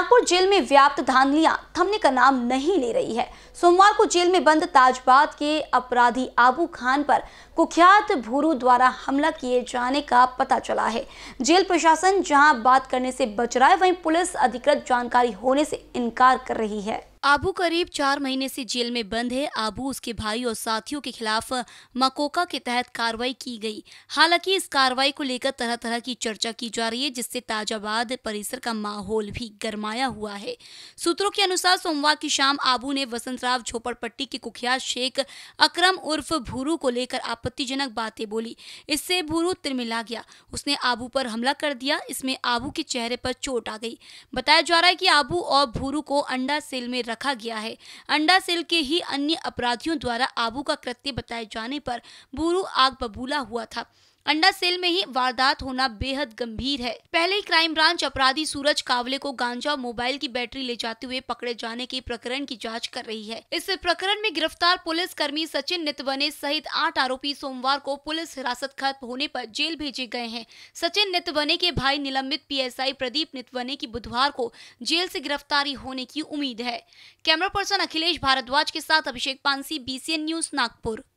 Nagpur jail में व्याप्त धांधलियां थमने का नाम नहीं ले रही है सोमवार को जेल में बंद ताजबाद के अपराधी आबू खान पर कुख्यात भूरू द्वारा हमला किए जाने का पता चला है जेल प्रशासन जहां बात करने से बच रहा है वहीं पुलिस अधिकृत जानकारी होने से इनकार कर रही है आबू करीब चार महीने से जेल में बंद है आबू उसके भाई और साथियों के खिलाफ मकोका के तहत कार्रवाई की गई हालांकि इस कार्रवाई को लेकर तरह तरह की चर्चा की जा रही है जिससे ताजाबाद परिसर का माहौल भी गरमाया हुआ है सूत्रों के अनुसार सोमवार की शाम आबू ने वसंतराव झोपड़पट्टी के कुख्यात शेख अक्रम उर्फ भूरू को लेकर आपत्तिजनक बातें बोली इससे भूरू तिरमिला गया उसने आबू पर हमला कर दिया इसमें आबू के चेहरे पर चोट आ गई बताया जा रहा है की आबू और भूरू को अंडा सेल में रखा गया है अंडा सेल के ही अन्य अपराधियों द्वारा आबू का कृत्य बताए जाने पर बूरू आग बबूला हुआ था अंडा सेल में ही वारदात होना बेहद गंभीर है पहले ही क्राइम ब्रांच अपराधी सूरज कावले को गांजा मोबाइल की बैटरी ले जाते हुए पकड़े जाने के प्रकरण की जाँच कर रही है इस प्रकरण में गिरफ्तार पुलिस कर्मी सचिन नितवने सहित आठ आरोपी सोमवार को पुलिस हिरासत खत्म होने पर जेल भेजे गए हैं सचिन नितवने के भाई निलंबित पीएसआई प्रदीप नितवने की बुधवार को जेल से गिरफ्तारी होने की उम्मीद है कैमरा पर्सन अखिलेश भारद्वाज के साथ अभिषेक पानसी बीसीएन न्यूज नागपुर